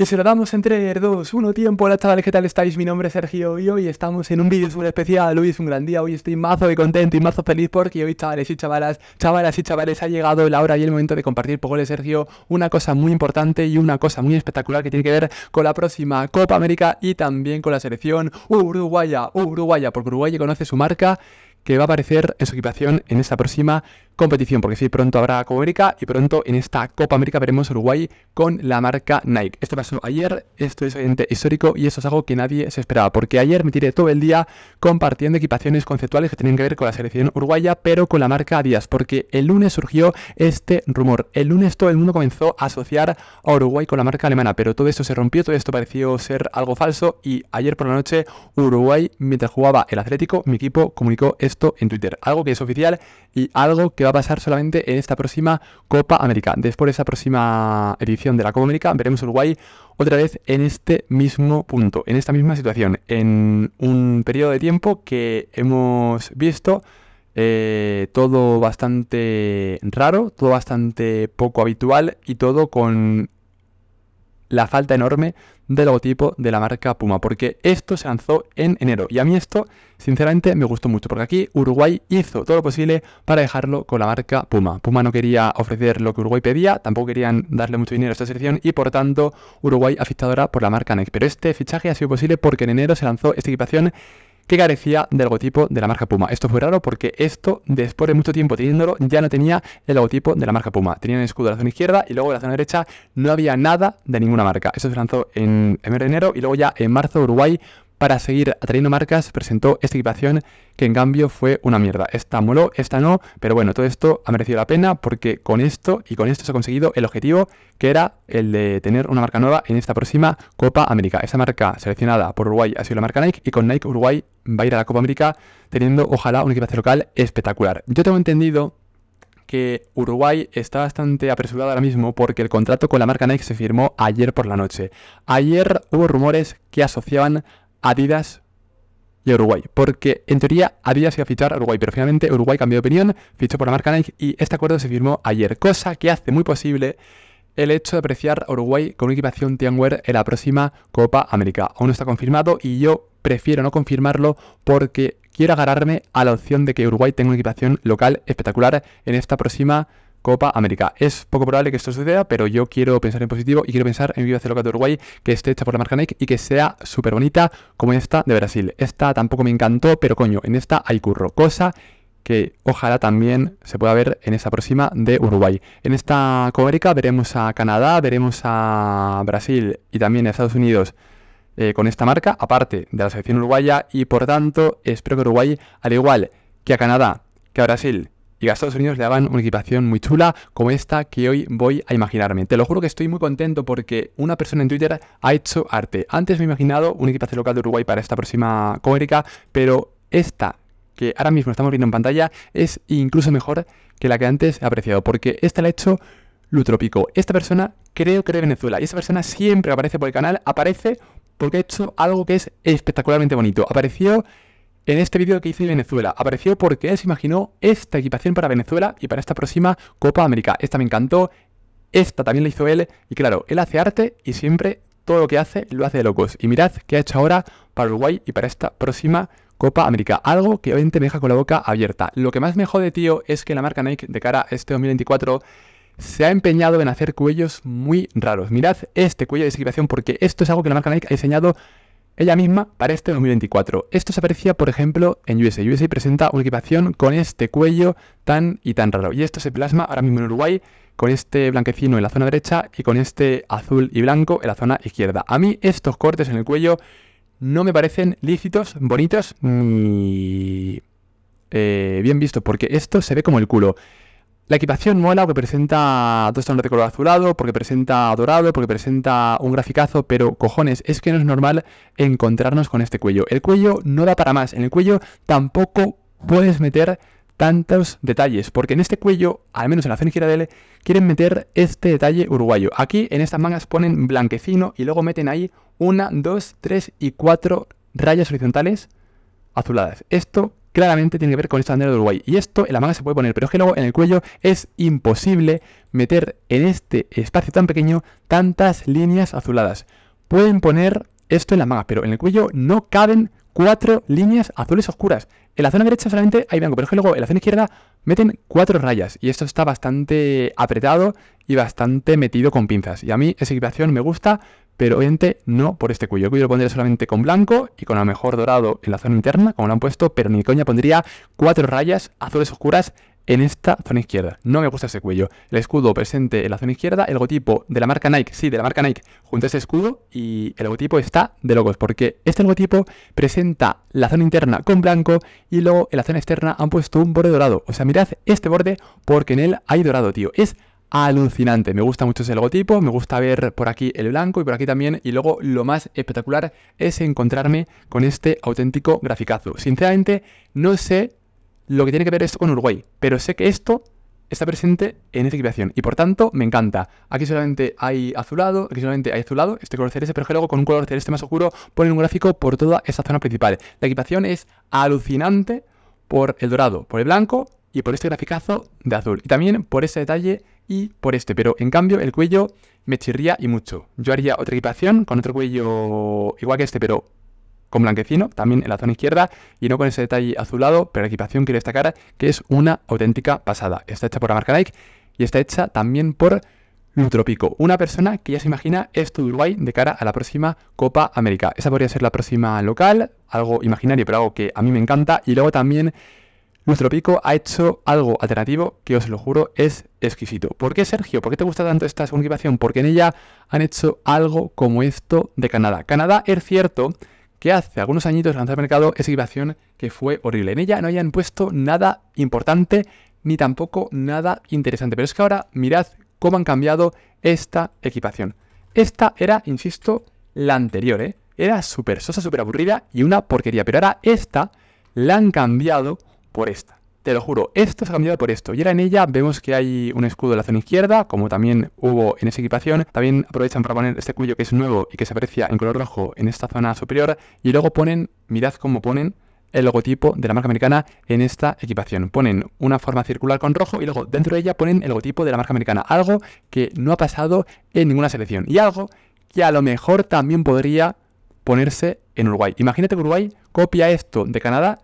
Y se lo damos entre dos 2, 1, tiempo. Hola chavales, ¿qué tal estáis? Mi nombre es Sergio y hoy estamos en un vídeo súper especial. Hoy un gran día, hoy estoy mazo y contento y mazo feliz porque hoy chavales y chavalas, chavalas y chavales ha llegado la hora y el momento de compartir por goles Sergio una cosa muy importante y una cosa muy espectacular que tiene que ver con la próxima Copa América y también con la selección uruguaya, uruguaya, porque Uruguay conoce su marca que va a aparecer en su equipación en esta próxima competición, porque sí, pronto habrá Copa América y pronto en esta Copa América veremos Uruguay con la marca Nike. Esto pasó ayer, esto es histórico y esto es algo que nadie se esperaba, porque ayer me tiré todo el día compartiendo equipaciones conceptuales que tenían que ver con la selección uruguaya, pero con la marca Díaz, porque el lunes surgió este rumor. El lunes todo el mundo comenzó a asociar a Uruguay con la marca alemana, pero todo esto se rompió, todo esto pareció ser algo falso y ayer por la noche Uruguay, mientras jugaba el Atlético, mi equipo comunicó esto en Twitter, algo que es oficial y algo que va a pasar solamente en esta próxima Copa América. Después de esa próxima edición de la Copa América, veremos Uruguay otra vez en este mismo punto, en esta misma situación, en un periodo de tiempo que hemos visto eh, todo bastante raro, todo bastante poco habitual y todo con la falta enorme del logotipo de la marca Puma, porque esto se lanzó en enero y a mí esto sinceramente me gustó mucho, porque aquí Uruguay hizo todo lo posible para dejarlo con la marca Puma. Puma no quería ofrecer lo que Uruguay pedía, tampoco querían darle mucho dinero a esta selección y por tanto Uruguay afectadora por la marca Nike, pero este fichaje ha sido posible porque en enero se lanzó esta equipación que carecía del logotipo de la marca Puma. Esto fue raro porque esto, después de mucho tiempo teniéndolo, ya no tenía el logotipo de la marca Puma. Tenía un escudo de la zona izquierda y luego de la zona derecha no había nada de ninguna marca. Eso se lanzó en enero y luego ya en marzo Uruguay para seguir atrayendo marcas, presentó esta equipación que en cambio fue una mierda. Esta moló, esta no, pero bueno, todo esto ha merecido la pena porque con esto y con esto se ha conseguido el objetivo que era el de tener una marca nueva en esta próxima Copa América. Esa marca seleccionada por Uruguay ha sido la marca Nike y con Nike Uruguay va a ir a la Copa América teniendo ojalá una equipación local espectacular. Yo tengo entendido que Uruguay está bastante apresurado ahora mismo porque el contrato con la marca Nike se firmó ayer por la noche. Ayer hubo rumores que asociaban Adidas y Uruguay. Porque en teoría Adidas iba a fichar a Uruguay, pero finalmente Uruguay cambió de opinión, fichó por la marca Nike y este acuerdo se firmó ayer, cosa que hace muy posible el hecho de apreciar a Uruguay con una equipación Tianwer en la próxima Copa América. Aún no está confirmado y yo prefiero no confirmarlo porque quiero agarrarme a la opción de que Uruguay tenga una equipación local espectacular en esta próxima Copa América. Es poco probable que esto suceda, pero yo quiero pensar en positivo y quiero pensar en Viva Celoca de Uruguay, que esté hecha por la marca Nike y que sea súper bonita como esta de Brasil. Esta tampoco me encantó, pero coño, en esta hay curro. Cosa que ojalá también se pueda ver en esa próxima de Uruguay. En esta Copa América veremos a Canadá, veremos a Brasil y también a Estados Unidos. Eh, con esta marca, aparte de la selección uruguaya, y por tanto espero que Uruguay, al igual que a Canadá, que a Brasil y a Estados Unidos le daban una equipación muy chula como esta que hoy voy a imaginarme. Te lo juro que estoy muy contento porque una persona en Twitter ha hecho arte. Antes me he imaginado una equipación local de Uruguay para esta próxima Comérica, pero esta que ahora mismo estamos viendo en pantalla es incluso mejor que la que antes he apreciado, porque esta la ha hecho Lutropico. Esta persona creo que es de Venezuela y esa persona siempre aparece por el canal, aparece porque ha hecho algo que es espectacularmente bonito. Apareció en este vídeo que hice en Venezuela. Apareció porque él se imaginó esta equipación para Venezuela y para esta próxima Copa América. Esta me encantó, esta también la hizo él. Y claro, él hace arte y siempre todo lo que hace lo hace de locos. Y mirad qué ha hecho ahora para Uruguay y para esta próxima Copa América. Algo que obviamente me deja con la boca abierta. Lo que más me jode, tío, es que la marca Nike de cara a este 2024 se ha empeñado en hacer cuellos muy raros. Mirad este cuello de equipación porque esto es algo que la marca Nike ha diseñado ella misma para este 2024. Esto se aparecía, por ejemplo, en USA. USA presenta una equipación con este cuello tan y tan raro. Y esto se plasma ahora mismo en Uruguay con este blanquecino en la zona derecha y con este azul y blanco en la zona izquierda. A mí estos cortes en el cuello no me parecen lícitos, bonitos ni eh, bien vistos, porque esto se ve como el culo. La equipación mola porque presenta dos tonos de color azulado, porque presenta dorado, porque presenta un graficazo, pero cojones, es que no es normal encontrarnos con este cuello. El cuello no da para más, en el cuello tampoco puedes meter tantos detalles, porque en este cuello, al menos en la zona gira de L, quieren meter este detalle uruguayo. Aquí en estas mangas ponen blanquecino y luego meten ahí una, dos, tres y cuatro rayas horizontales azuladas. Esto claramente tiene que ver con esta bandera de Uruguay. Y esto en la manga se puede poner, pero es que luego en el cuello es imposible meter en este espacio tan pequeño tantas líneas azuladas. Pueden poner esto en la manga, pero en el cuello no caben cuatro líneas azules oscuras. En la zona derecha solamente hay blanco, pero es que luego en la zona izquierda meten cuatro rayas. Y esto está bastante apretado y bastante metido con pinzas. Y a mí esa equipación me gusta, pero obviamente no por este cuello. Yo lo pondría solamente con blanco y con a lo mejor dorado en la zona interna, como lo han puesto, pero ni coña pondría cuatro rayas azules oscuras en esta zona izquierda. No me gusta ese cuello. El escudo presente en la zona izquierda, el logotipo de la marca Nike, sí, de la marca Nike, junto a ese escudo y el logotipo está de locos, porque este logotipo presenta la zona interna con blanco y luego en la zona externa han puesto un borde dorado. O sea, mirad este borde porque en él hay dorado, tío. Es alucinante. Me gusta mucho ese logotipo, me gusta ver por aquí el blanco y por aquí también. Y luego lo más espectacular es encontrarme con este auténtico graficazo. Sinceramente, no sé lo que tiene que ver esto con Uruguay, pero sé que esto está presente en esta equipación y por tanto me encanta. Aquí solamente hay azulado, aquí solamente hay azulado, este color celeste, pero que luego con un color celeste más oscuro ponen un gráfico por toda esta zona principal. La equipación es alucinante por el dorado, por el blanco y por este graficazo de azul. Y también por ese detalle y por este, pero en cambio el cuello me chirría y mucho. Yo haría otra equipación con otro cuello igual que este, pero con blanquecino, también en la zona izquierda, y no con ese detalle azulado, pero la equipación quiere destacar que es una auténtica pasada. Está hecha por la marca Nike y está hecha también por Lutropico, una persona que ya se imagina esto de Uruguay de cara a la próxima Copa América. Esa podría ser la próxima local, algo imaginario, pero algo que a mí me encanta. Y luego también Lutropico ha hecho algo alternativo que os lo juro es exquisito. ¿Por qué, Sergio? ¿Por qué te gusta tanto esta segunda equipación? Porque en ella han hecho algo como esto de Canadá. Canadá es cierto que hace algunos añitos lanzó al mercado esa equipación que fue horrible. En ella no hayan puesto nada importante ni tampoco nada interesante. Pero es que ahora mirad cómo han cambiado esta equipación. Esta era, insisto, la anterior, ¿eh? Era súper sosa, súper aburrida y una porquería. Pero ahora esta la han cambiado por esta. Te lo juro, esto se ha cambiado por esto. Y ahora en ella vemos que hay un escudo en la zona izquierda, como también hubo en esa equipación. También aprovechan para poner este cuello que es nuevo y que se aprecia en color rojo en esta zona superior. Y luego ponen, mirad cómo ponen el logotipo de la marca americana en esta equipación. Ponen una forma circular con rojo y luego dentro de ella ponen el logotipo de la marca americana. Algo que no ha pasado en ninguna selección. Y algo que a lo mejor también podría ponerse en Uruguay. Imagínate que Uruguay copia esto de Canadá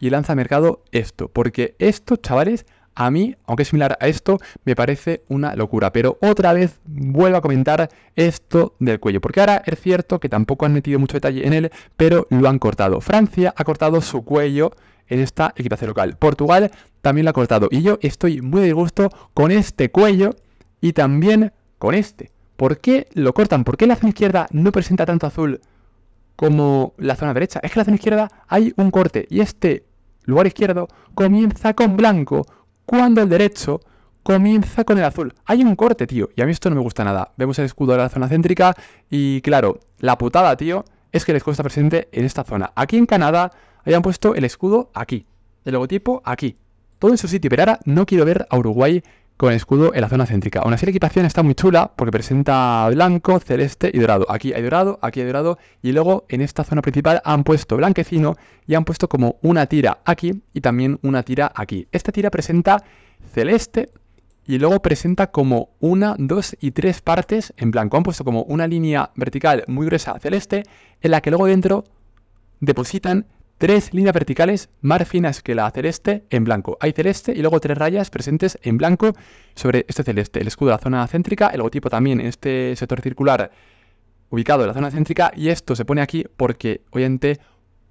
y lanza mercado esto. Porque esto, chavales, a mí, aunque es similar a esto, me parece una locura. Pero otra vez vuelvo a comentar esto del cuello. Porque ahora es cierto que tampoco han metido mucho detalle en él, pero lo han cortado. Francia ha cortado su cuello en esta equipación local. Portugal también lo ha cortado. Y yo estoy muy de gusto con este cuello y también con este. ¿Por qué lo cortan? ¿Por qué la zona izquierda no presenta tanto azul como la zona derecha. Es que la zona izquierda hay un corte y este lugar izquierdo comienza con blanco cuando el derecho comienza con el azul. Hay un corte, tío, y a mí esto no me gusta nada. Vemos el escudo de la zona céntrica y claro, la putada, tío, es que el escudo está presente en esta zona. Aquí en Canadá hayan puesto el escudo aquí, el logotipo aquí. Todo en su sitio, pero ahora no quiero ver a Uruguay con el escudo en la zona céntrica. Aún así la equipación está muy chula porque presenta blanco, celeste y dorado. Aquí hay dorado, aquí hay dorado y luego en esta zona principal han puesto blanquecino y han puesto como una tira aquí y también una tira aquí. Esta tira presenta celeste y luego presenta como una, dos y tres partes en blanco. Han puesto como una línea vertical muy gruesa celeste en la que luego dentro depositan tres líneas verticales más finas que la celeste en blanco. Hay celeste y luego tres rayas presentes en blanco sobre este celeste. El escudo de la zona céntrica, el logotipo también en este sector circular ubicado en la zona céntrica y esto se pone aquí porque, obviamente,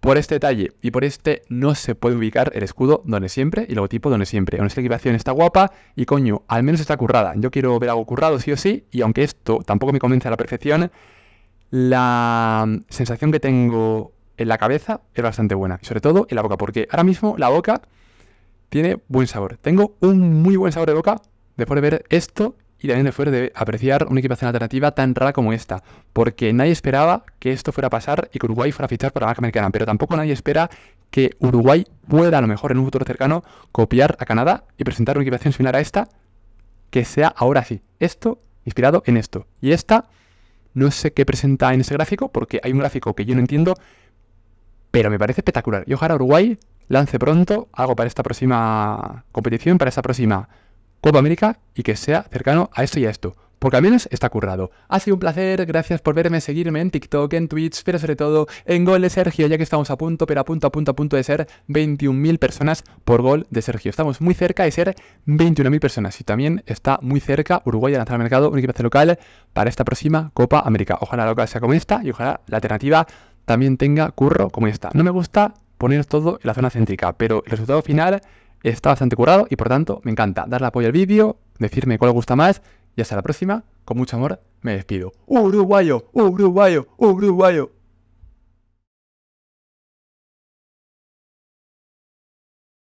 por este detalle y por este no se puede ubicar el escudo donde siempre y el logotipo donde siempre. Aún la equipación está guapa y coño, al menos está currada. Yo quiero ver algo currado sí o sí y aunque esto tampoco me convence a la perfección, la sensación que tengo en la cabeza es bastante buena. Y sobre todo en la boca, porque ahora mismo la boca tiene buen sabor. Tengo un muy buen sabor de boca después de ver esto y también después de apreciar una equipación alternativa tan rara como esta. Porque nadie esperaba que esto fuera a pasar y que Uruguay fuera a fichar por la marca americana. Pero tampoco nadie espera que Uruguay pueda, a lo mejor en un futuro cercano, copiar a Canadá y presentar una equipación similar a esta que sea ahora sí. Esto inspirado en esto. Y esta no sé qué presenta en ese gráfico porque hay un gráfico que yo no entiendo pero me parece espectacular. Y ojalá Uruguay lance pronto algo para esta próxima competición, para esta próxima Copa América y que sea cercano a esto y a esto. Porque al menos está currado. Ha sido un placer, gracias por verme, seguirme en TikTok, en Twitch, pero sobre todo en Gol de Sergio, ya que estamos a punto, pero a punto, a punto, a punto de ser 21.000 personas por Gol de Sergio. Estamos muy cerca de ser 21.000 personas y también está muy cerca Uruguay de lanzar al mercado un equipo local para esta próxima Copa América. Ojalá lo local sea como esta y ojalá la alternativa también tenga curro como esta. No me gusta poner todo en la zona céntrica, pero el resultado final está bastante curado y por tanto me encanta. Darle apoyo al vídeo, decirme cuál os gusta más y hasta la próxima. Con mucho amor me despido. ¡Uh, uruguayo, ¡Uh, uruguayo, ¡Uh, uruguayo.